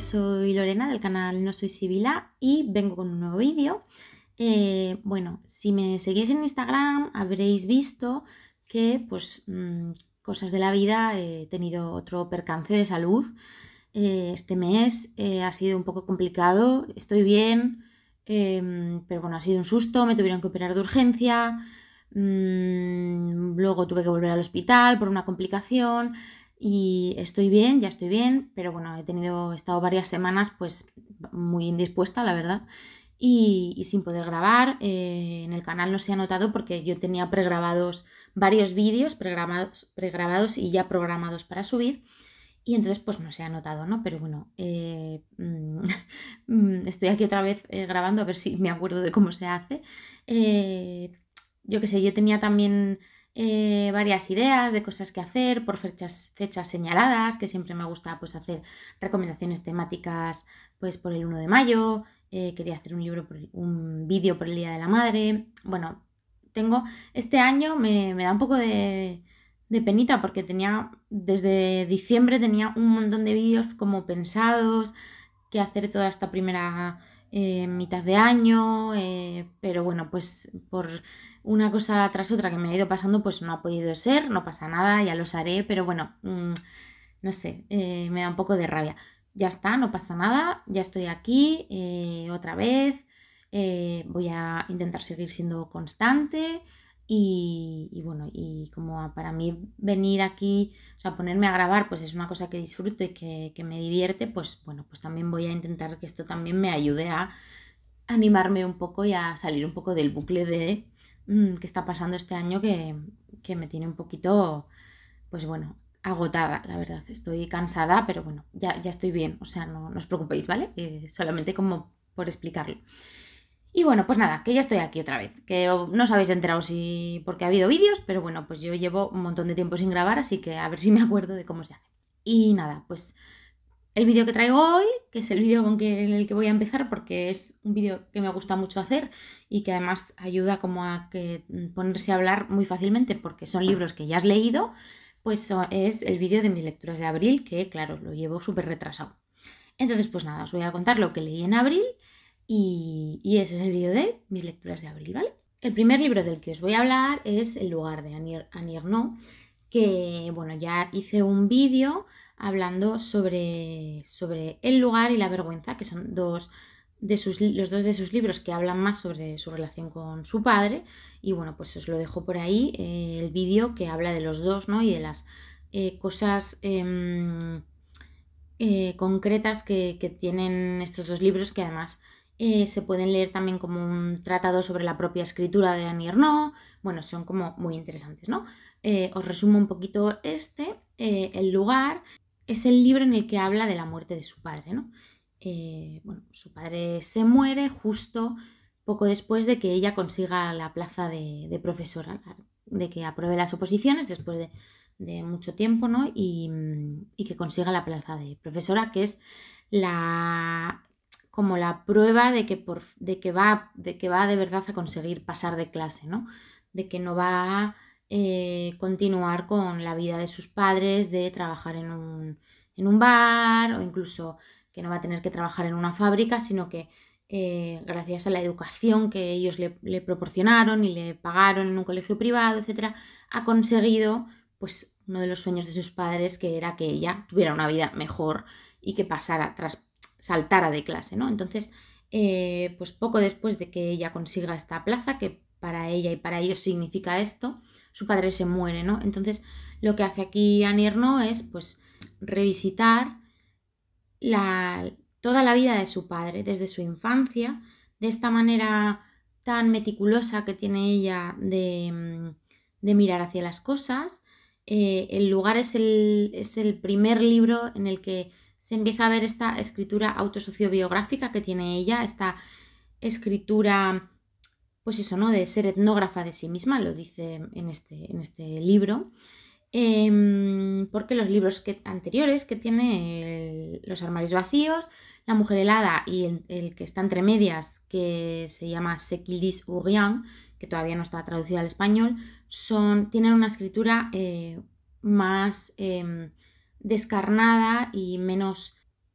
soy Lorena del canal No Soy Sibila y vengo con un nuevo vídeo. Eh, bueno, si me seguís en Instagram habréis visto que, pues, mm, cosas de la vida, he tenido otro percance de salud. Eh, este mes eh, ha sido un poco complicado, estoy bien, em, pero bueno, ha sido un susto, me tuvieron que operar de urgencia, mm, luego tuve que volver al hospital por una complicación y estoy bien, ya estoy bien, pero bueno, he tenido, estado varias semanas pues muy indispuesta, la verdad, y, sin poder grabar. Eh, en el canal no se ha notado porque yo tenía pregrabados varios vídeos, pregrabados, y ya programados para subir. Y entonces pues no se ha notado, ¿no? Pero bueno, eh, mm, mm, estoy aquí otra vez eh, grabando a ver si me acuerdo de cómo se hace. yo qué sé, yo tenía también eh, varias ideas de cosas que hacer por fechas, señaladas, que siempre me gusta pues, hacer recomendaciones temáticas pues, por el 1 de mayo, eh, quería hacer un libro, un vídeo por el Día de la Madre. Bueno, tengo, este año me, da un poco de, de penita porque tenía, desde diciembre tenía un montón de vídeos como pensados, que hacer toda esta primera eh, mitad de año, eh, pero bueno, pues por una cosa tras otra que me ha ido pasando, pues no ha podido ser, no pasa nada, ya los haré, pero bueno, mm, no sé, eh, me da un poco de rabia. Ya está, no pasa nada, ya estoy aquí otra vez, voy a intentar seguir siendo constante, y, bueno, y como para mí venir aquí, o sea, ponerme a grabar, pues es una cosa que disfruto y que, me divierte, pues bueno, pues también voy a intentar que esto también me ayude a animarme un poco y a salir un poco del bucle de mm, que está pasando este año que, me tiene un poquito, pues bueno, agotada, la verdad. Estoy cansada, pero bueno, ya, estoy bien, o sea, no, no os preocupéis, ¿vale? Eh, solamente como por explicarlo. Y bueno, pues nada, que ya estoy aquí otra vez. Que no os habéis enterado si porque ha habido vídeos, pero bueno, pues yo llevo un montón de tiempo sin grabar, así que a ver si me acuerdo de cómo se hace. Y nada, pues el vídeo que traigo hoy, que es el vídeo con el que voy a empezar, porque es un vídeo que me gusta mucho hacer y que además ayuda como a que mm, ponerse a hablar muy fácilmente, porque son libros que ya has leído, pues es el vídeo de mis lecturas de abril, que claro, lo llevo súper retrasado. Entonces, pues nada, os voy a contar lo que leí en abril y, ese es el vídeo de mis lecturas de abril, ¿vale? El primer libro del que os voy a hablar es El lugar de Annie, que bueno, ya hice un vídeo hablando sobre, El lugar y la vergüenza, que son dos de los dos de sus libros que hablan más sobre su relación con su padre. Y bueno, pues os lo dejo por ahí, eh, el vídeo que habla de los dos, Y de las eh, cosas em, eh, concretas que tienen estos dos libros que además eh, se pueden leer también como un tratado sobre la propia escritura de Annie Ernaux. Bueno, son como muy interesantes, ¿no? Eh, os resumo un poquito este. Eh, el lugar es el libro en el que habla de la muerte de su padre, ¿no? bueno, su padre se muere justo poco después de que ella consiga la plaza de, profesora, de que apruebe las oposiciones después de, mucho tiempo, ¿no? y que consiga la plaza de profesora, que es la como la prueba de que, por, de que, va, de que va de verdad a conseguir pasar de clase, ¿no? De que no va a eh, continuar con la vida de sus padres, de trabajar en un, bar o incluso que no va a tener que trabajar en una fábrica, sino que eh, gracias a la educación que ellos le, proporcionaron y le pagaron en un colegio privado, etc., ha conseguido pues, uno de los sueños de sus padres, que era que ella tuviera una vida mejor y que pasara tras saltara de clase, ¿no? Entonces, eh, pues poco después de que ella consiga esta plaza, que para ella y para ellos significa esto, su padre se muere, ¿no? Entonces, lo que hace aquí Anierno es, pues, revisitar la, toda la vida de su padre, desde su infancia, de esta manera tan meticulosa que tiene ella de, mirar hacia las cosas. Eh, el lugar es es el primer libro en el que se empieza a ver esta escritura autosociobiográfica que tiene ella, esta escritura, pues eso, ¿no? De ser etnógrafa de sí misma, lo dice en este, en este libro. Em, porque los libros anteriores que tiene Los armarios vacíos, La mujer helada y el, que está entre medias, que se llama Sequilis Urian, que todavía no está traducido al español, son, tienen una escritura eh, más... Em, descarnada y menos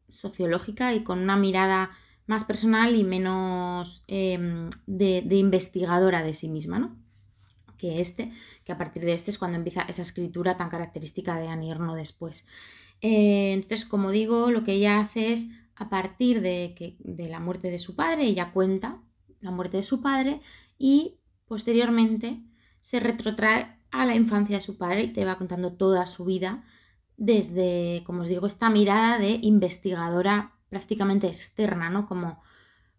sociológica y con una mirada más personal y menos em, de, investigadora de sí misma, ¿no? Que este, que a partir de este es cuando empieza esa escritura tan característica de Anirno después. Eh, entonces, como digo, lo que ella hace es, a partir de, que, de la muerte de su padre, ella cuenta la muerte de su padre y posteriormente se retrotrae a la infancia de su padre y te va contando toda su vida desde, como os digo, esta mirada de investigadora prácticamente externa, ¿no? Como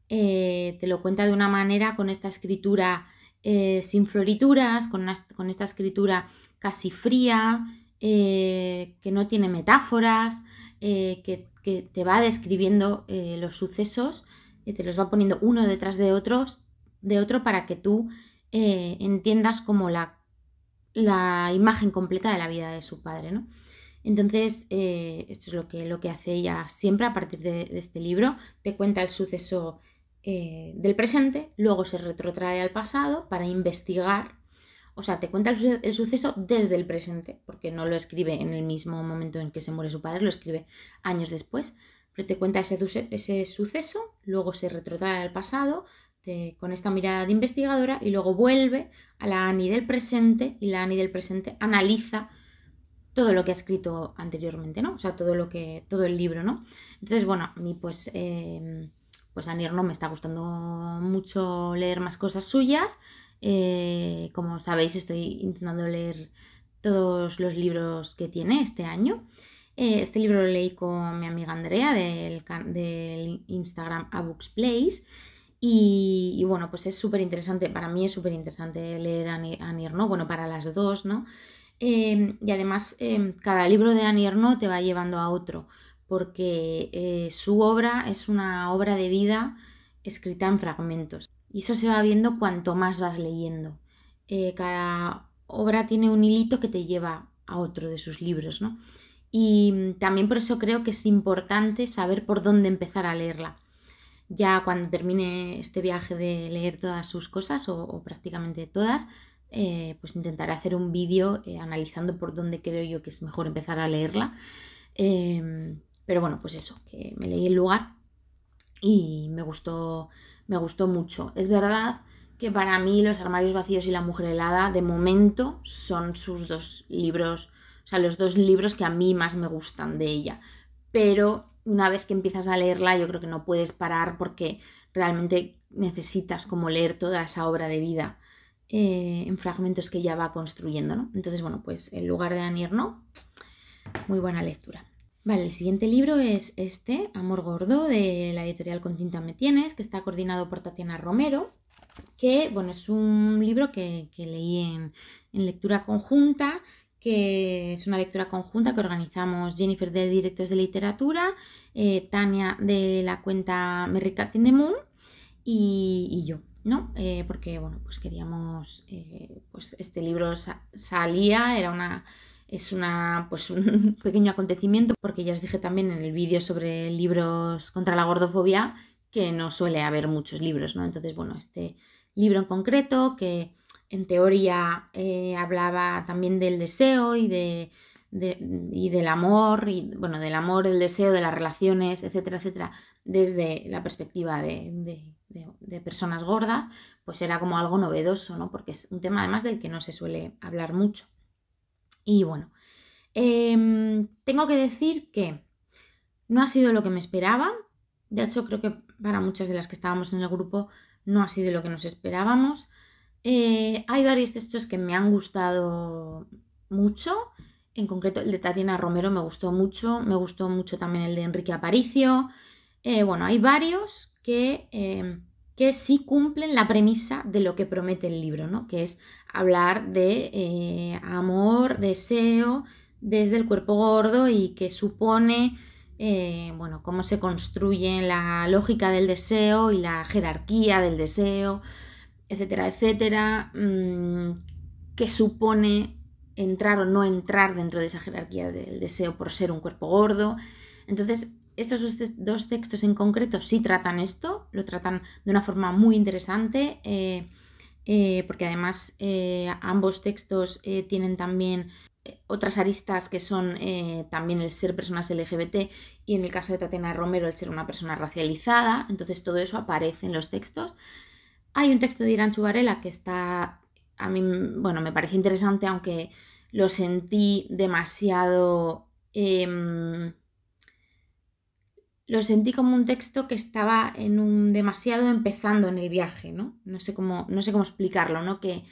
eh, te lo cuenta de una manera con esta escritura eh, sin florituras, con, esta escritura casi fría, eh, que no tiene metáforas, que, te va describiendo los sucesos, y te los va poniendo uno detrás de, otros, de otro para que tú entiendas como la, la imagen completa de la vida de su padre, ¿no? Entonces, eh, esto es lo que, lo que hace ella siempre a partir de, este libro. Te cuenta el suceso eh, del presente, luego se retrotrae al pasado para investigar. O sea, te cuenta el, suceso desde el presente, porque no lo escribe en el mismo momento en que se muere su padre, lo escribe años después. Pero te cuenta ese, suceso, luego se retrotrae al pasado con esta mirada de investigadora y luego vuelve a la Ani del presente y la Ani del presente analiza todo lo que ha escrito anteriormente, ¿no? O sea, todo lo que, todo el libro, ¿no? Entonces, bueno, a mí pues, eh, pues a me está gustando mucho leer más cosas suyas. Eh, como sabéis, estoy intentando leer todos los libros que tiene este año. Eh, este libro lo leí con mi amiga Andrea del, del Instagram A Place. Y, bueno, pues es súper interesante, para mí es súper interesante leer a, no bueno, para las dos, ¿no? Em, y además, em, cada libro de Annie Ernaux te va llevando a otro, porque eh, su obra es una obra de vida escrita en fragmentos. Y eso se va viendo cuanto más vas leyendo. Eh, cada obra tiene un hilito que te lleva a otro de sus libros, ¿no? Y mm, también por eso creo que es importante saber por dónde empezar a leerla. Ya cuando termine este viaje de leer todas sus cosas, o prácticamente todas, eh, pues intentaré hacer un vídeo eh, analizando por dónde creo yo que es mejor empezar a leerla. Em, pero bueno, pues eso, que me leí el lugar y me gustó, me gustó mucho. Es verdad que para mí Los armarios vacíos y La mujer helada de momento son sus dos libros, o sea, los dos libros que a mí más me gustan de ella. Pero una vez que empiezas a leerla, yo creo que no puedes parar porque realmente necesitas como leer toda esa obra de vida eh, en fragmentos que ya va construyendo, ¿no? Entonces, bueno, pues El lugar de Anirno no, muy buena lectura. Vale, el siguiente libro es este, Amor Gordo, de la editorial Con Tinta Me Tienes, que está coordinado por Tatiana Romero, que, bueno, es un libro que, leí en, lectura conjunta, que es una lectura conjunta que organizamos Jennifer de Directores de Literatura, eh, Tania de la cuenta in the Moon y yo. ¿no? Eh, porque, bueno, pues queríamos, eh, pues este libro salía, era una, es una, pues un pequeño acontecimiento, porque ya os dije también en el vídeo sobre libros contra la gordofobia que no suele haber muchos libros, ¿no? Entonces, bueno, este libro en concreto que en teoría eh, hablaba también del deseo y y del amor, y bueno, del amor, el deseo, de las relaciones, etcétera, etcétera, desde la perspectiva de de, personas gordas, pues era como algo novedoso, ¿no? Porque es un tema además del que no se suele hablar mucho. Y bueno, em, tengo que decir que no ha sido lo que me esperaba. De hecho, creo que para muchas de las que estábamos en el grupo no ha sido lo que nos esperábamos. Eh, hay varios textos que me han gustado mucho. En concreto, el de Tatiana Romero me gustó mucho. Me gustó mucho también el de Enrique Aparicio. Eh, bueno, hay varios que, eh, que sí cumplen la premisa de lo que promete el libro, ¿no? que es hablar de eh, amor, deseo desde el cuerpo gordo y que supone eh, bueno, cómo se construye la lógica del deseo y la jerarquía del deseo, etcétera, etcétera, mm, Que supone entrar o no entrar dentro de esa jerarquía del deseo por ser un cuerpo gordo. Entonces, estos dos textos en concreto sí tratan esto, lo tratan de una forma muy interesante, eh, eh, porque además eh, ambos textos tienen también otras aristas que son también el ser personas LGBT y en el caso de Tatiana Romero el ser una persona racializada, entonces todo eso aparece en los textos. Hay un texto de Irán Chubarela que está, a mí, bueno, me parece interesante, aunque lo sentí demasiado em, lo sentí como un texto que estaba en un demasiado empezando en el viaje, ¿no? No sé cómo, no sé cómo explicarlo, ¿no? Que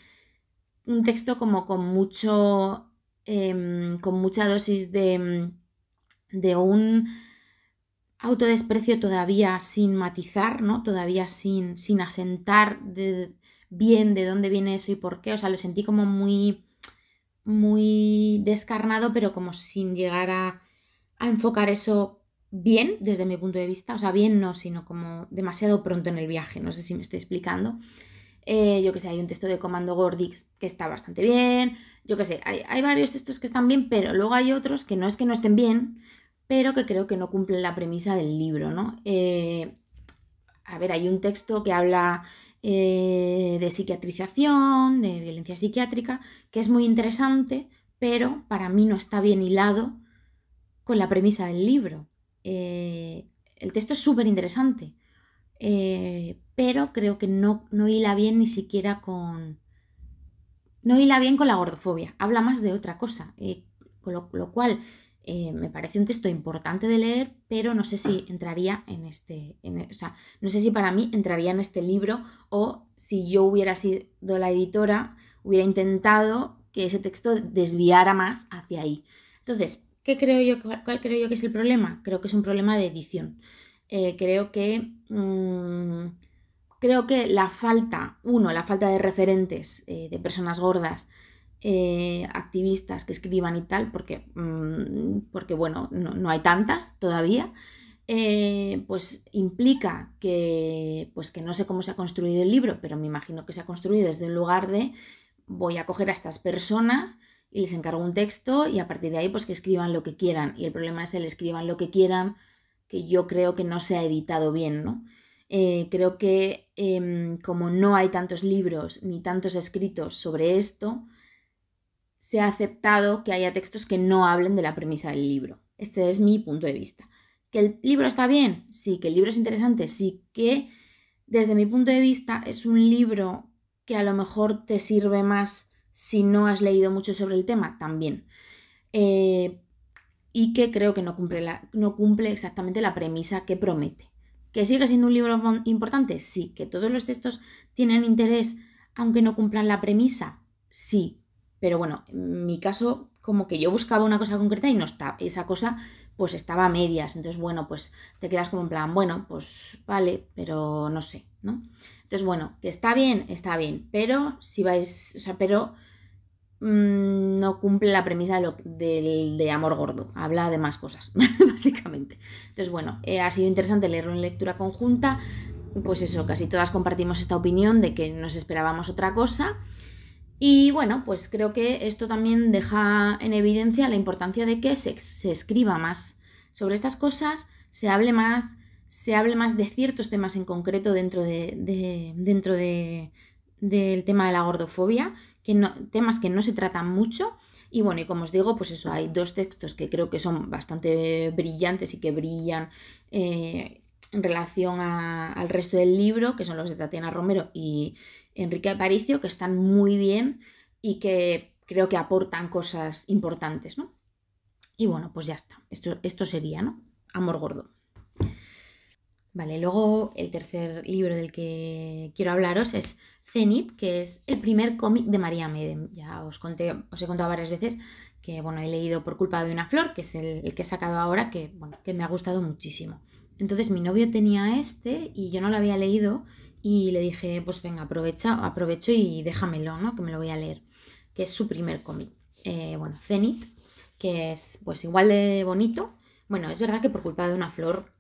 un texto como con mucho, em, con mucha dosis de, em, de un autodesprecio todavía sin matizar, ¿no? Todavía sin, sin asentar bien de dónde viene eso y por qué. O sea, lo sentí como muy, muy descarnado, pero como sin llegar a, a enfocar eso bien desde mi punto de vista, o sea, bien no, sino como demasiado pronto en el viaje, no sé si me estoy explicando. Eh, yo que sé, hay un texto de Comando Gordix que está bastante bien, yo que sé, hay, hay, varios textos que están bien, pero luego hay otros que no es que no estén bien, pero que creo que no cumplen la premisa del libro, ¿no? Eh, a ver, hay un texto que habla eh, de psiquiatrización, de violencia psiquiátrica, que es muy interesante, pero para mí no está bien hilado con la premisa del libro. Eh, el texto es súper interesante, eh, pero creo que no, no hila bien ni siquiera con... No hila bien con la gordofobia, habla más de otra cosa, eh, con lo, cual me parece un texto importante de leer, pero no sé si entraría en este, e, o sea, no sé si para mí entraría en este libro o si yo hubiera sido la editora, hubiera intentado que ese texto desviara más hacia ahí. Entonces, ¿Qué creo yo, ¿Cuál creo yo que es el problema? Creo que es un problema de edición. Eh, creo que... Mm, creo que la falta, uno, la falta de referentes eh, de personas gordas, eh, activistas que escriban y tal, porque, mm, porque bueno, no, hay tantas todavía, pues implica que, pues que no sé cómo se ha construido el libro, pero me imagino que se ha construido desde un lugar de voy a coger a estas personas y les encargo un texto y a partir de ahí pues que escriban lo que quieran. Y el problema es el escriban lo que quieran, que yo creo que no se ha editado bien, ¿no? Eh, creo que em, como no hay tantos libros ni tantos escritos sobre esto, se ha aceptado que haya textos que no hablen de la premisa del libro. Este es mi punto de vista. ¿Que el libro está bien? Sí, que el libro es interesante, sí, que desde mi punto de vista es un libro que a lo mejor te sirve más si no has leído mucho sobre el tema, también. Eh, y que creo que no cumple, la, no cumple exactamente la premisa que promete. ¿Que sigue siendo un libro importante? Sí. ¿Que todos los textos tienen interés aunque no cumplan la premisa? Sí. Pero bueno, en mi caso, como que yo buscaba una cosa concreta y no está. Esa cosa pues estaba a medias. Entonces, bueno, pues te quedas como en plan, bueno, pues vale, pero no sé, ¿no? Entonces, bueno, que está bien, está bien, pero si vais, pero mm, no cumple la premisa de, de, amor gordo, habla de más cosas, básicamente. Entonces, bueno, eh, ha sido interesante leerlo en lectura conjunta, pues eso, casi todas compartimos esta opinión de que nos esperábamos otra cosa. Y bueno, pues creo que esto también deja en evidencia la importancia de que se, se escriba más sobre estas cosas, se hable más, se hable más de ciertos temas en concreto dentro de, dentro del tema de la gordofobia, que no, temas que no se tratan mucho. Y bueno, y como os digo, pues eso, hay dos textos que creo que son bastante brillantes y que brillan eh, en relación al resto del libro, que son los de Tatiana Romero y Enrique Aparicio, que están muy bien y que creo que aportan cosas importantes, Y bueno, pues ya está. Esto, esto sería, ¿no? Amor gordo. Vale, luego el tercer libro del que quiero hablaros es Zenith, que es el primer cómic de María Medem. Ya os conté, os he contado varias veces que bueno, he leído Por culpa de una flor, que es el, que he sacado ahora, que, me ha gustado muchísimo. Entonces mi novio tenía este y yo no lo había leído y le dije, pues venga, aprovecha, aprovecho y déjamelo, ¿no? Que me lo voy a leer, que es su primer cómic. Eh, bueno, Zenith, que es pues igual de bonito. Bueno, es verdad que por culpa de una flor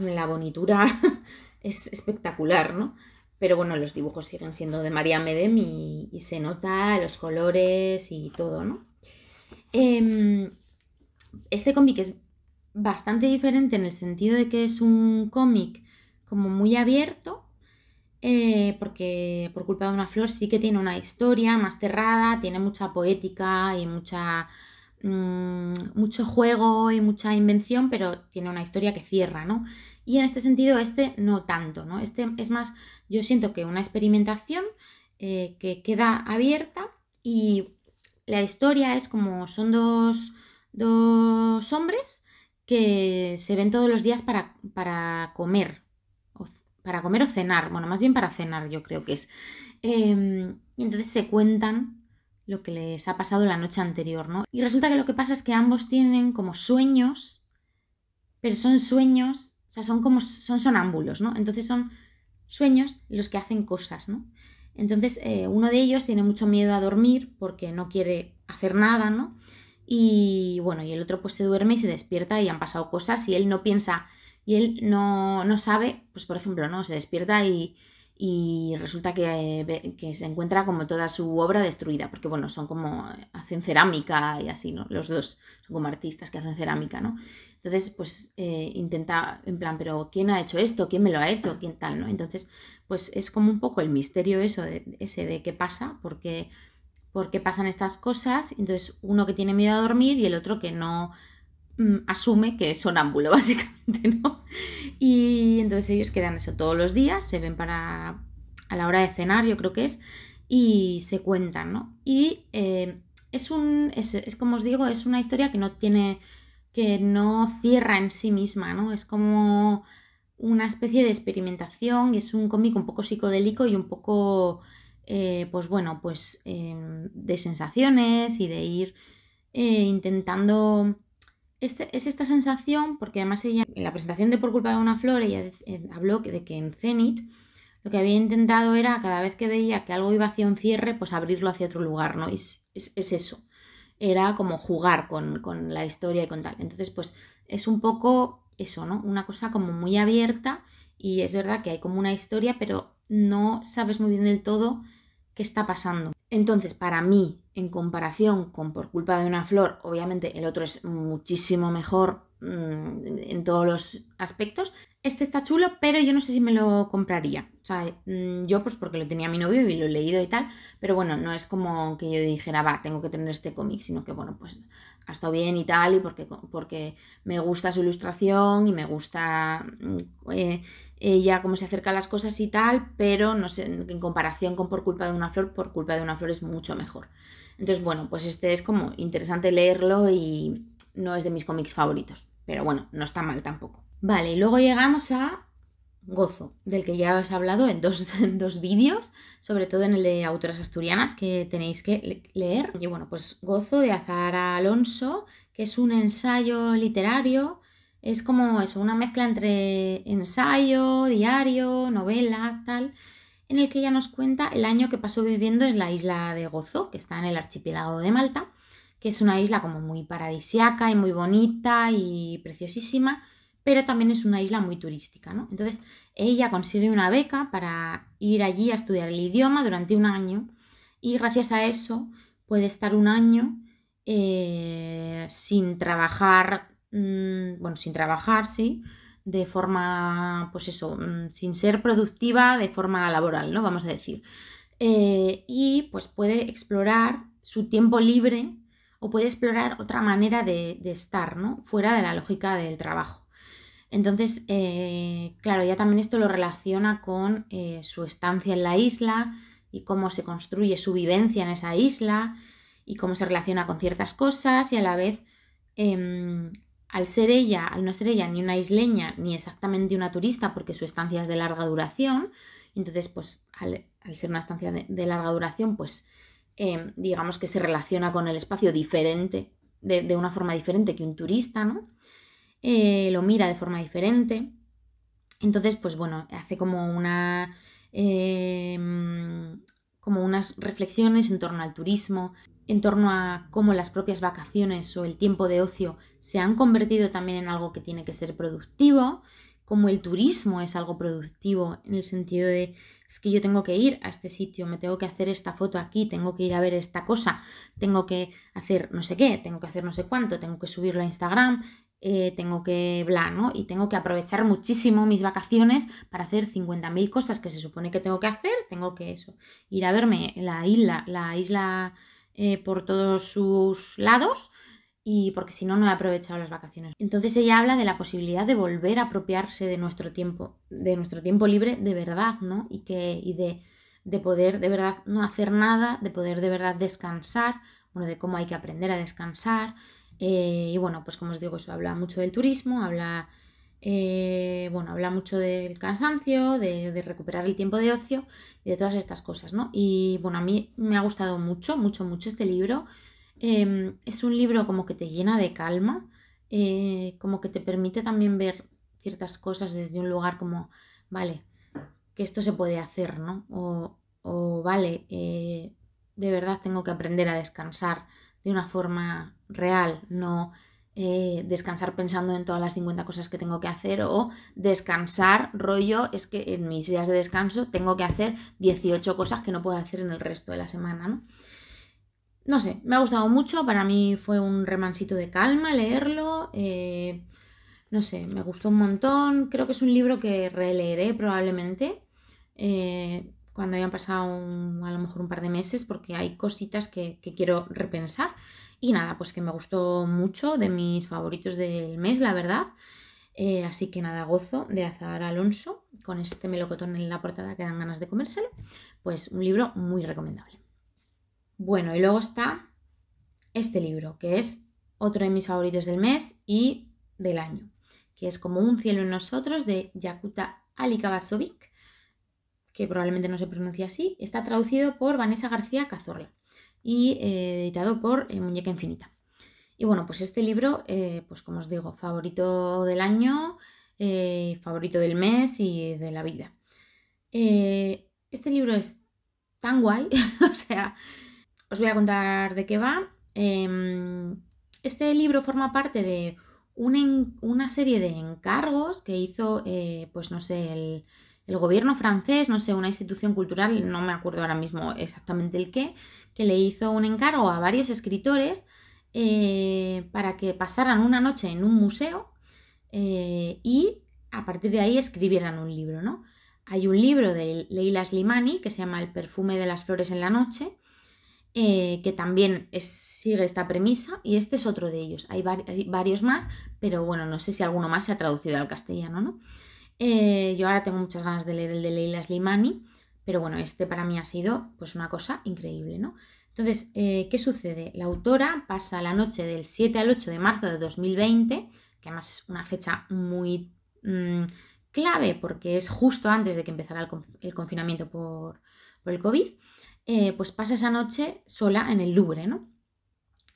la bonitura es espectacular, ¿no? Pero bueno, los dibujos siguen siendo de María Medem y, se nota los colores y todo, ¿no? Em, este cómic es bastante diferente en el sentido de que es un cómic como muy abierto, eh, porque por culpa de una flor sí que tiene una historia más cerrada, tiene mucha poética y mucha Mm, mucho juego y mucha invención, pero tiene una historia que cierra, ¿no? Y en este sentido, este no tanto, ¿no? Este es más, yo siento que una experimentación eh, que queda abierta y la historia es como son dos, dos hombres que se ven todos los días para, para comer, o, para comer o cenar, bueno, más bien para cenar yo creo que es. Em, y entonces se cuentan lo que les ha pasado la noche anterior, ¿no? Y resulta que lo que pasa es que ambos tienen como sueños, pero son sueños, o sea, son como son sonámbulos, ¿no? Entonces son sueños los que hacen cosas, ¿no? Entonces eh, uno de ellos tiene mucho miedo a dormir porque no quiere hacer nada, ¿no? Y bueno, y el otro pues se duerme y se despierta y han pasado cosas y él no piensa y él no, no sabe, pues por ejemplo, ¿no? Se despierta y, y resulta eh, que, se encuentra como toda su obra destruida, porque bueno, son como, eh, hacen cerámica y así, ¿no? Los dos son como artistas que hacen cerámica, ¿no? Entonces, pues eh, intenta, en plan, pero ¿quién ha hecho esto? ¿Quién me lo ha hecho? ¿Quién tal, no? Entonces, pues es como un poco el misterio eso, de, ese de qué pasa, porque, porque pasan estas cosas, entonces uno que tiene miedo a dormir y el otro que no Mm, asume que es sonámbulo, básicamente, ¿no? Y entonces ellos quedan eso todos los días, se ven para a la hora de cenar, yo creo que es, y se cuentan, ¿no? Y eh, es un, es, como os digo, es una historia que no tiene, que no cierra en sí misma, ¿no? Es como una especie de experimentación y es un cómic un poco psicodélico y un poco, eh, pues bueno, pues em, de sensaciones y de ir eh, intentando este, es esta sensación, porque además ella en la presentación de Por culpa de una flor, ella eh, habló de que en Zenith lo que había intentado era cada vez que veía que algo iba hacia un cierre, pues abrirlo hacia otro lugar, ¿no? Es, es, eso. Era como jugar con, con, la historia y con tal. Entonces, pues es un poco eso, ¿no? Una cosa como muy abierta y es verdad que hay como una historia, pero no sabes muy bien del todo qué está pasando. Entonces, para mí, en comparación con por culpa de una flor, obviamente el otro es muchísimo mejor mm, en todos los aspectos. Este está chulo, pero yo no sé si me lo compraría. O sea, mm, yo pues porque lo tenía mi novio y lo he leído y tal, pero bueno, no es como que yo dijera, va, tengo que tener este cómic, sino que bueno, pues ha estado bien y tal, y porque, porque me gusta su ilustración y me gusta mm, eh, ella cómo se acerca a las cosas y tal, pero no sé, en comparación con por culpa de una flor, por culpa de una flor es mucho mejor. Entonces, bueno, pues este es como interesante leerlo y no es de mis cómics favoritos, pero bueno, no está mal tampoco. Vale, y luego llegamos a Gozo, del que ya os he hablado en dos, vídeos, sobre todo en el de autoras asturianas que tenéis que leer. Y bueno, pues Gozo de Azara Alonso, que es un ensayo literario, es como eso, una mezcla entre ensayo, diario, novela, tal en el que ella nos cuenta el año que pasó viviendo en la isla de Gozo, que está en el archipiélago de Malta, que es una isla como muy paradisiaca y muy bonita y preciosísima, pero también es una isla muy turística, ¿no? Entonces, ella consigue una beca para ir allí a estudiar el idioma durante un año y gracias a eso puede estar un año eh, sin trabajar, mm, bueno, sin trabajar, sí, de forma, pues eso, mm, sin ser productiva de forma laboral, ¿no? Vamos a decir. Eh, y pues puede explorar su tiempo libre o puede explorar otra manera de, estar, ¿no? Fuera de la lógica del trabajo. Entonces, eh, claro, ya también esto lo relaciona con eh, su estancia en la isla y cómo se construye su vivencia en esa isla y cómo se relaciona con ciertas cosas y a la vez em, al ser ella, al no ser ella ni una isleña ni exactamente una turista porque su estancia es de larga duración, entonces pues al, ser una estancia de, larga duración pues em, digamos que se relaciona con el espacio diferente, de, una forma diferente que un turista, ¿no? Eh, lo mira de forma diferente. Entonces pues bueno, hace como una... Em, como unas reflexiones en torno al turismo, en torno a cómo las propias vacaciones o el tiempo de ocio se han convertido también en algo que tiene que ser productivo, como el turismo es algo productivo en el sentido de es que yo tengo que ir a este sitio, me tengo que hacer esta foto aquí, tengo que ir a ver esta cosa, tengo que hacer no sé qué, tengo que hacer no sé cuánto, tengo que subirlo a Instagram, tengo que bla, ¿no? Y tengo que aprovechar muchísimo mis vacaciones para hacer 50.000 cosas que se supone que tengo que hacer, tengo que eso, ir a verme la isla, la isla eh, por todos sus lados y porque si no, no he aprovechado las vacaciones. Entonces ella habla de la posibilidad de volver a apropiarse de nuestro tiempo, de nuestro tiempo libre de verdad, ¿no? Y, que, y de, poder de verdad no hacer nada, de poder de verdad descansar, bueno, de cómo hay que aprender a descansar. Eh, y bueno, pues como os digo, eso habla mucho del turismo, habla eh, bueno, habla mucho del cansancio, de, recuperar el tiempo de ocio y de todas estas cosas, ¿no? Y bueno, a mí me ha gustado mucho, mucho, mucho este libro. Em, es un libro como que te llena de calma, eh, como que te permite también ver ciertas cosas desde un lugar como, vale, que esto se puede hacer, ¿no? o vale, eh, de verdad tengo que aprender a descansar de una forma real, no eh, descansar pensando en todas las 50 cosas que tengo que hacer o descansar rollo es que en mis días de descanso tengo que hacer 18 cosas que no puedo hacer en el resto de la semana, ¿no? sé, me ha gustado mucho, para mí fue un remansito de calma leerlo, eh, no sé, me gustó un montón, creo que es un libro que releeré probablemente eh, cuando hayan pasado a lo mejor un par de meses porque hay cositas que quiero repensar y nada, pues que me gustó mucho, de mis favoritos del mes, la verdad. Eh, así que nada, gozo de Azar Alonso, con este melocotón en la portada que dan ganas de comérselo. Pues un libro muy recomendable. Bueno, y luego está este libro, que es otro de mis favoritos del mes y del año, que es Como un cielo en nosotros, de Yakuta Alikabasovic, que probablemente no se pronuncia así. Está traducido por Vanessa García Cazorla y eh, editado por eh, Muñeca Infinita. Y bueno, pues este libro, eh, pues como os digo, favorito del año, favorito del mes y de la vida. este libro es tan guay, o sea, os voy a contar de qué va. Em, este libro forma parte de una serie de encargos que hizo, pues no sé, el el gobierno francés, no sé, una institución cultural, no me acuerdo ahora mismo exactamente el qué, que le hizo un encargo a varios escritores eh, para que pasaran una noche en un museo eh, y a partir de ahí escribieran un libro, ¿no? Hay un libro de Leila Slimani que se llama El perfume de las flores en la noche, eh, que también sigue esta premisa, y este es otro de ellos. hay, varios más, pero bueno, no sé si alguno más se ha traducido al castellano, ¿no? Eh, yo ahora tengo muchas ganas de leer el de Leila Slimani, pero bueno, este para mí ha sido pues una cosa increíble, ¿no? Entonces, eh, ¿qué sucede? La autora pasa la noche del 7 al 8 de marzo de 2020, que además es una fecha muy mm, clave porque es justo antes de que empezara el, confinamiento por, el COVID, eh, pues pasa esa noche sola en el Louvre, ¿no?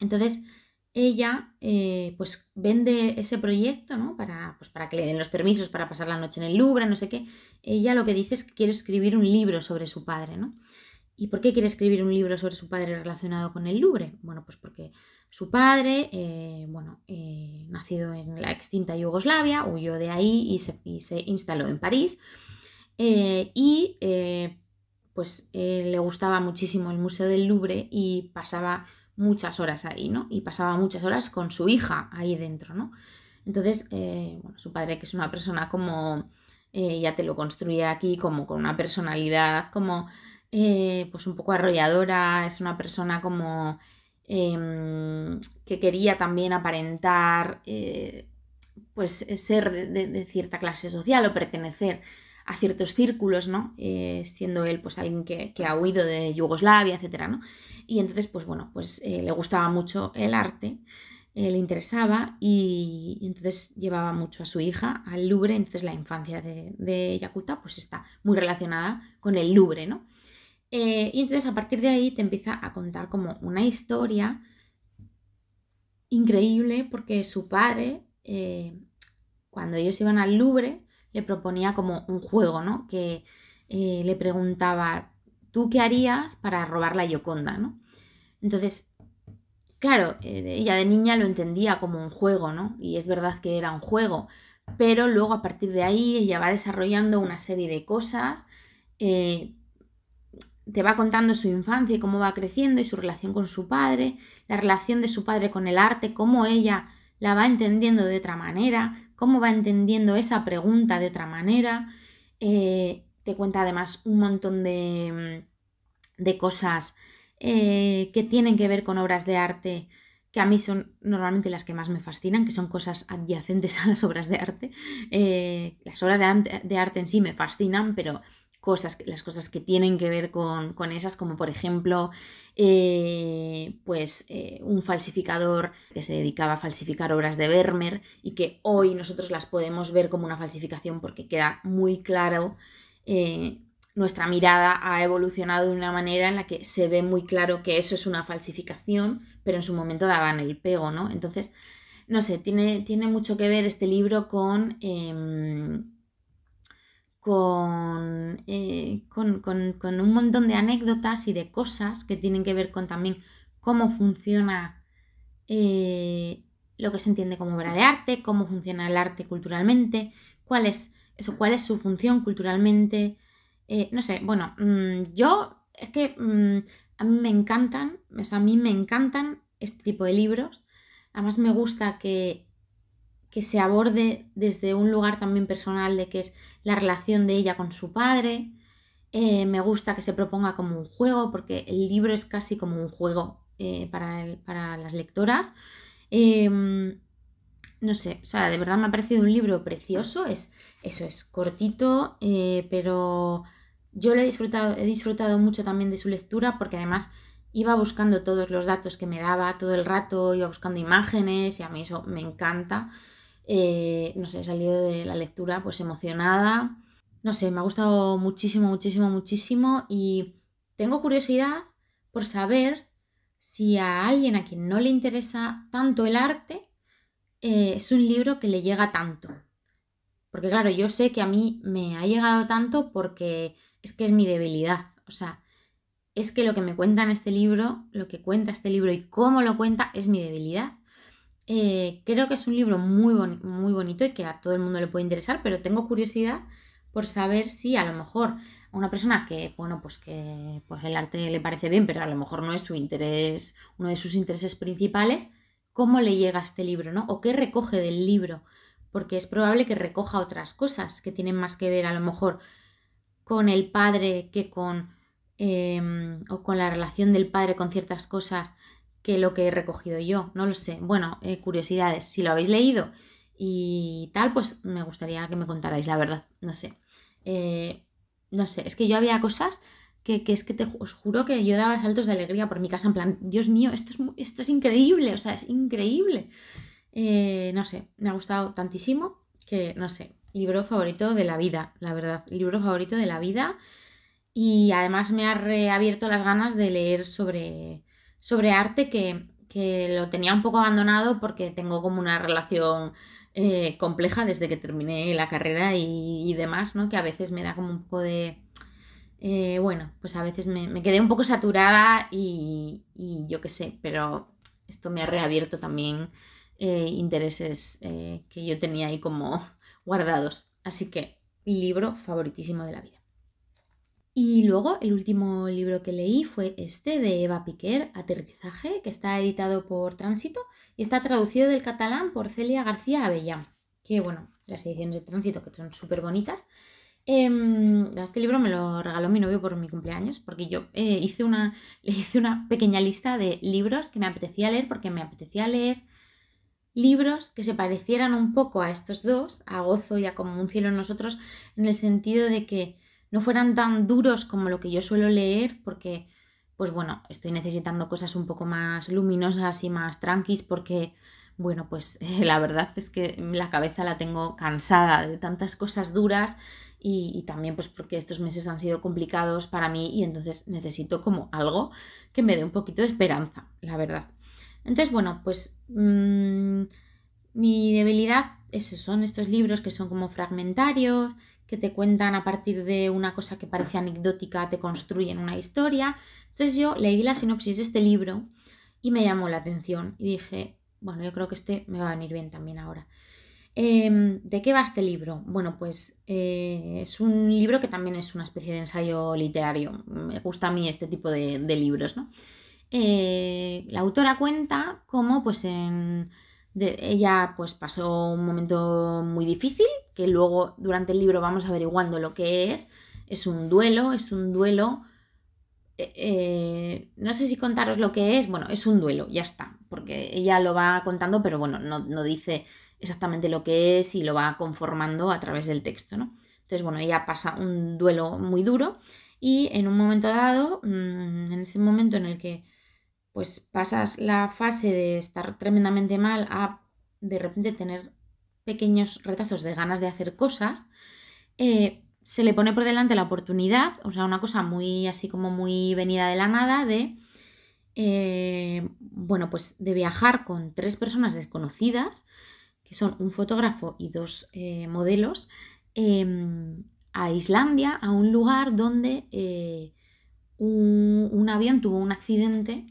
Entonces, ella eh, pues vende ese proyecto, ¿no? Para, pues, para que le den los permisos para pasar la noche en el Louvre, no sé qué. Ella lo que dice es que quiere escribir un libro sobre su padre, ¿no? ¿Y por qué quiere escribir un libro sobre su padre relacionado con el Louvre? Bueno, pues porque su padre, eh, bueno, eh, nacido en la extinta Yugoslavia, huyó de ahí y se, y se instaló en París. y pues le gustaba muchísimo el Museo del Louvre y pasaba muchas horas ahí, ¿no? Y pasaba muchas horas con su hija ahí dentro, ¿no? Entonces, eh, bueno, su padre, que es una persona como, eh, ya te lo construía aquí, como con una personalidad, como, eh, pues un poco arrolladora, es una persona como em, que quería también aparentar, pues ser de cierta clase social o pertenecer a ciertos círculos, ¿no? Eh, siendo él pues alguien que, ha huido de Yugoslavia, etcétera, Y entonces, pues bueno, pues eh, le gustaba mucho el arte, eh, le interesaba y, entonces llevaba mucho a su hija al Louvre, entonces la infancia de, de Yakuta pues está muy relacionada con el Louvre, ¿no? y entonces a partir de ahí te empieza a contar como una historia increíble porque su padre, cuando ellos iban al Louvre, le proponía como un juego, ¿no? Que eh, le preguntaba, ¿tú qué harías para robar la Yoconda, ¿no? Entonces, claro, eh, ella de niña lo entendía como un juego, ¿no? Y es verdad que era un juego, pero luego a partir de ahí ella va desarrollando una serie de cosas, eh, te va contando su infancia y cómo va creciendo y su relación con su padre, la relación de su padre con el arte, cómo ella la va entendiendo de otra manera, cómo va entendiendo esa pregunta de otra manera. Eh, te cuenta además un montón de, mm, de cosas eh, que tienen que ver con obras de arte, que a mí son normalmente las que más me fascinan, que son cosas adyacentes a las obras de arte. Eh, las obras de arte en sí me fascinan, pero cosas, las cosas que tienen que ver con, esas, como por ejemplo, eh, pues eh, un falsificador que se dedicaba a falsificar obras de Vermeer y que hoy nosotros las podemos ver como una falsificación porque queda muy claro, eh, nuestra mirada ha evolucionado de una manera en la que se ve muy claro que eso es una falsificación, pero en su momento daban el pego, ¿no? Entonces, no sé, tiene, tiene mucho que ver este libro con em, eh, con, con, un montón de anécdotas y de cosas que tienen que ver con también cómo funciona eh, lo que se entiende como obra de arte, cómo funciona el arte culturalmente, cuál es, eso, cuál es su función culturalmente. Eh, no sé, bueno, mm, yo es que mm, a mí me encantan, a mí me encantan este tipo de libros. Además me gusta que que se aborde desde un lugar también personal de que es la relación de ella con su padre. Eh, me gusta que se proponga como un juego, porque el libro es casi como un juego eh, para, las lectoras. Em, no sé, o sea, de verdad me ha parecido un libro precioso. Es, eso es cortito, eh, pero yo lo he disfrutado, he disfrutado mucho también de su lectura, porque además iba buscando todos los datos que me daba todo el rato, iba buscando imágenes y a mí eso me encanta. Eh, no sé, he salido de la lectura pues emocionada. No sé, me ha gustado muchísimo, muchísimo, muchísimo y tengo curiosidad por saber si a alguien a quien no le interesa tanto el arte eh, es un libro que le llega tanto. Porque claro, yo sé que a mí me ha llegado tanto porque es que es mi debilidad. O sea, es que lo que me cuenta en este libro, lo que cuenta este libro y cómo lo cuenta es mi debilidad. Eh, creo que es un libro muy, bonito y que a todo el mundo le puede interesar, pero tengo curiosidad por saber si a lo mejor una persona que, bueno, pues que pues el arte le parece bien, pero a lo mejor no es su interés, uno de sus intereses principales, cómo le llega este libro, ¿no? O qué recoge del libro, porque es probable que recoja otras cosas que tienen más que ver a lo mejor con el padre que con... Em, o con la relación del padre con ciertas cosas que lo que he recogido yo. No lo sé. Bueno, eh, curiosidades. Si lo habéis leído y tal, pues me gustaría que me contarais, la verdad. No sé. Eh, no sé, es que yo había cosas que, es que te os juro que yo daba saltos de alegría por mi casa, en plan, Dios mío, esto es, esto es increíble, o sea, es increíble. Eh, no sé, me ha gustado tantísimo que, no sé, libro favorito de la vida, la verdad, libro favorito de la vida. Y además me ha reabierto las ganas de leer sobre, sobre arte que, lo tenía un poco abandonado porque tengo como una relación eh, compleja desde que terminé la carrera y, demás, ¿no? Que a veces me da como un poco de... Eh, bueno, pues a veces me, quedé un poco saturada y, yo qué sé, pero esto me ha reabierto también eh, intereses que yo tenía ahí como guardados. Así que libro favoritísimo de la vida. Y luego el último libro que leí fue este de Eva Piquer, Aterrizaje, que está editado por Tránsito y está traducido del catalán por Celia García Avellán. Que bueno, las ediciones de Tránsito, que son súper bonitas. Em, este libro me lo regaló mi novio por mi cumpleaños, porque yo eh, hice una, le hice una pequeña lista de libros que me apetecía leer, porque me apetecía leer libros que se parecieran un poco a estos dos, a Gozo y a Como un cielo en nosotros, en el sentido de que no fueran tan duros como lo que yo suelo leer, porque, pues bueno, estoy necesitando cosas un poco más luminosas y más tranquis, porque, bueno, pues la verdad es que la cabeza la tengo cansada de tantas cosas duras y, también pues porque estos meses han sido complicados para mí y entonces necesito como algo que me dé un poquito de esperanza, la verdad. Entonces, bueno, pues mm, mi debilidad esos son estos libros que son como fragmentarios, que te cuentan a partir de una cosa que parece anecdótica, te construyen una historia. Entonces yo leí la sinopsis de este libro y me llamó la atención y dije, bueno, yo creo que este me va a venir bien también ahora. Em, ¿De qué va este libro? Bueno, pues eh, es un libro que también es una especie de ensayo literario. Me gusta a mí este tipo de, libros, ¿no? Eh, la autora cuenta cómo, pues en ella pues pasó un momento muy difícil, que luego durante el libro vamos averiguando lo que es. Es un duelo, es un duelo. Eh, eh, no sé si contaros lo que es, bueno, es un duelo, ya está, porque ella lo va contando, pero bueno, no, dice exactamente lo que es y lo va conformando a través del texto, ¿no? Entonces, bueno, ella pasa un duelo muy duro y en un momento dado, mm, en ese momento en el que pues pasas la fase de estar tremendamente mal a de repente tener pequeños retazos de ganas de hacer cosas, eh, se le pone por delante la oportunidad, o sea, una cosa muy así como muy venida de la nada, de, eh, bueno, pues de viajar con tres personas desconocidas, que son un fotógrafo y dos eh, modelos, em, a Islandia, a un lugar donde un avión tuvo un accidente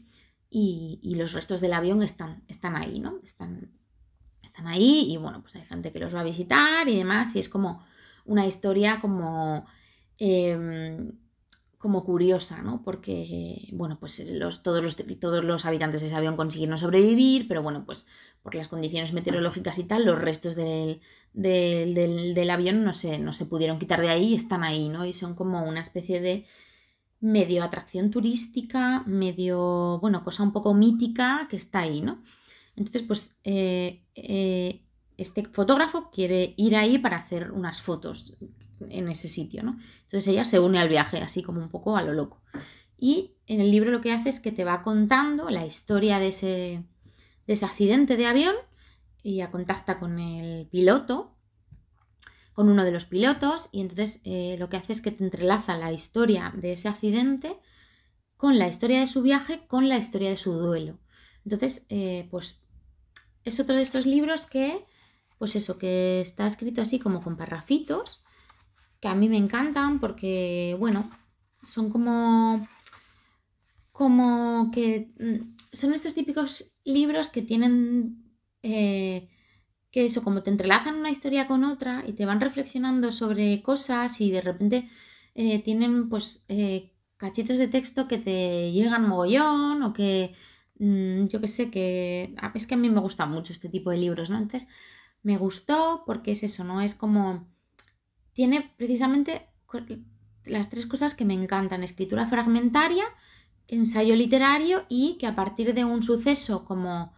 y, los restos del avión están, están ahí, ¿no? Están, están ahí y bueno, pues hay gente que los va a visitar y demás y es como una historia como... Em, como curiosa, ¿no? Porque, bueno, pues todos, los, todos los habitantes de ese avión consiguieron sobrevivir, pero bueno, pues por las condiciones meteorológicas y tal, los restos del, avión no se, no se pudieron quitar de ahí y están ahí, ¿no? Y son como una especie de medio atracción turística, medio, bueno, cosa un poco mítica que está ahí, ¿no? Entonces, pues eh, eh, este fotógrafo quiere ir ahí para hacer unas fotos en ese sitio, ¿no? Entonces ella se une al viaje, así como un poco a lo loco. Y en el libro lo que hace es que te va contando la historia de ese, de ese accidente de avión, ella contacta con el piloto con uno de los pilotos y entonces eh, lo que hace es que te entrelaza la historia de ese accidente con la historia de su viaje, con la historia de su duelo. Entonces, eh, pues es otro de estos libros que, pues eso, que está escrito así como con parrafitos, que a mí me encantan porque, bueno, son como, como que mm, son estos típicos libros que tienen eh, eso, como te entrelazan una historia con otra y te van reflexionando sobre cosas y de repente eh, tienen pues eh, cachitos de texto que te llegan mogollón o que mm, yo qué sé, que ah, es que a mí me gusta mucho este tipo de libros, ¿no? Entonces me gustó porque es eso, ¿no? Es como tiene precisamente las tres cosas que me encantan, escritura fragmentaria, ensayo literario y que a partir de un suceso como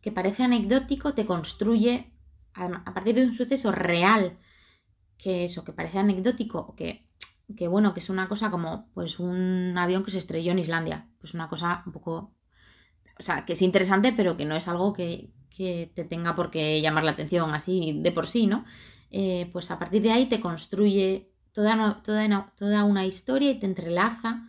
que parece anecdótico te construye a partir de un suceso real, que eso, que parece anecdótico, que, bueno, que es una cosa como pues un avión que se estrelló en Islandia, pues una cosa un poco, o sea, que es interesante, pero que no es algo que, te tenga por qué llamar la atención así de por sí, ¿no? Eh, pues a partir de ahí te construye toda una, historia y te entrelaza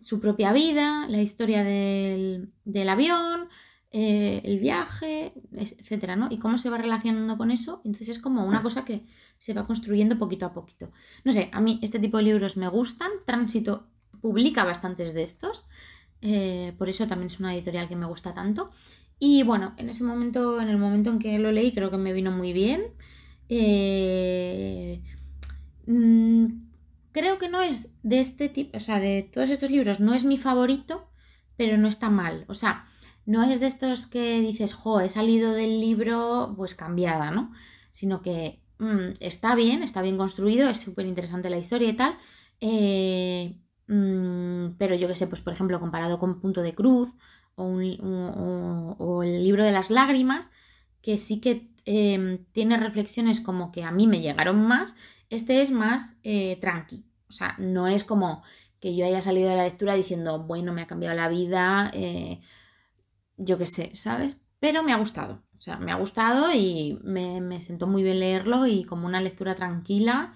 su propia vida, la historia del avión, eh, el viaje, etcétera, ¿no? Y cómo se va relacionando con eso. Entonces es como una cosa que se va construyendo poquito a poquito. No sé, a mí este tipo de libros me gustan. Tránsito publica bastantes de estos. Eh, por eso también es una editorial que me gusta tanto. Y bueno, en ese momento, en el momento en que lo leí, creo que me vino muy bien. Eh, mm, creo que no es de este tipo, o sea, de todos estos libros, no es mi favorito, pero no está mal. O sea, no es de estos que dices, jo, he salido del libro pues cambiada, ¿no? Sino que mm, está bien, está bien construido, es súper interesante la historia y tal, eh, mm, pero yo qué sé, pues por ejemplo, comparado con Punto de Cruz o, el libro de las lágrimas, que sí que em, tiene reflexiones como que a mí me llegaron más, este es más eh, tranqui. O sea, no es como que yo haya salido de la lectura diciendo, bueno, me ha cambiado la vida, eh, yo qué sé, ¿sabes? Pero me ha gustado, o sea, me ha gustado y me, sentó muy bien leerlo y como una lectura tranquila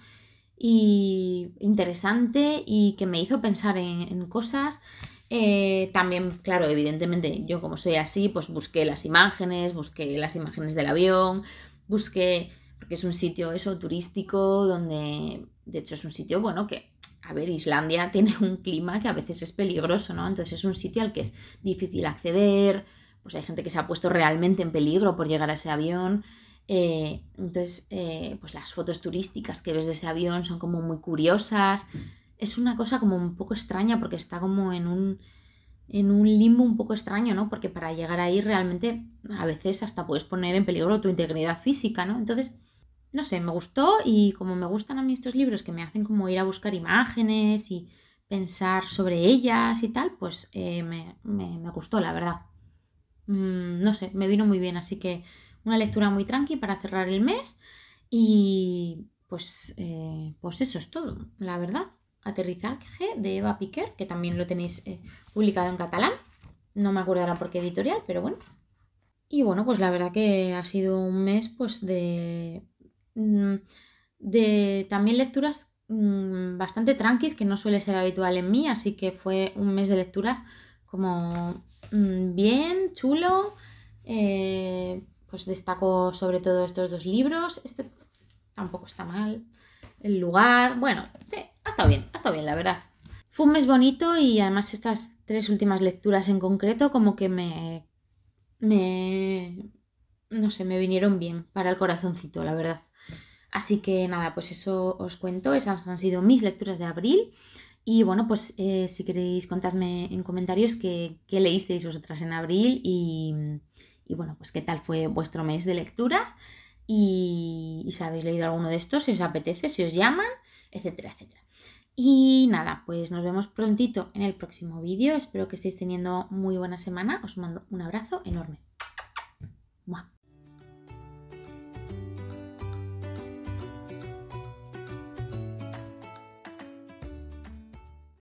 y interesante y que me hizo pensar en, cosas. Eh, también, claro, evidentemente yo como soy así, pues busqué las imágenes, busqué las imágenes del avión, busqué, porque es un sitio eso turístico, donde, de hecho es un sitio, bueno, que a ver, Islandia tiene un clima que a veces es peligroso, ¿no? Entonces es un sitio al que es difícil acceder, pues hay gente que se ha puesto realmente en peligro por llegar a ese avión. Eh, entonces, eh, pues las fotos turísticas que ves de ese avión son como muy curiosas. Es una cosa como un poco extraña porque está como en un, en un limbo un poco extraño, ¿no? Porque para llegar ahí realmente a veces hasta puedes poner en peligro tu integridad física, ¿no? Entonces, no sé, me gustó y como me gustan a mí estos libros que me hacen como ir a buscar imágenes y pensar sobre ellas y tal, pues eh, me, gustó, la verdad. Mm, no sé, me vino muy bien, así que una lectura muy tranqui para cerrar el mes y pues, eh, pues eso es todo, la verdad. Aterrizaje de Eva Piquer, que también lo tenéis eh, publicado en catalán. No me acuerdo ahora por qué editorial, pero bueno. Y bueno, pues la verdad que ha sido un mes pues de Mm, de también lecturas mm, bastante tranquis, que no suele ser habitual en mí, así que fue un mes de lecturas como mm, bien, chulo. Eh, pues destaco sobre todo estos dos libros. Este tampoco está mal. El lugar, bueno, sí, ha estado bien, ha estado bien, la verdad. Fue un mes bonito y además estas tres últimas lecturas en concreto como que me... me... no sé, me vinieron bien para el corazoncito, la verdad. Así que nada, pues eso os cuento, esas han sido mis lecturas de abril. Y bueno, pues eh, si queréis contadme en comentarios qué, leísteis vosotras en abril y, bueno, pues qué tal fue vuestro mes de lecturas y, si habéis leído alguno de estos, si os apetece, si os llaman, etcétera, etcétera. Y nada, pues nos vemos prontito en el próximo vídeo. Espero que estéis teniendo muy buena semana. Os mando un abrazo enorme.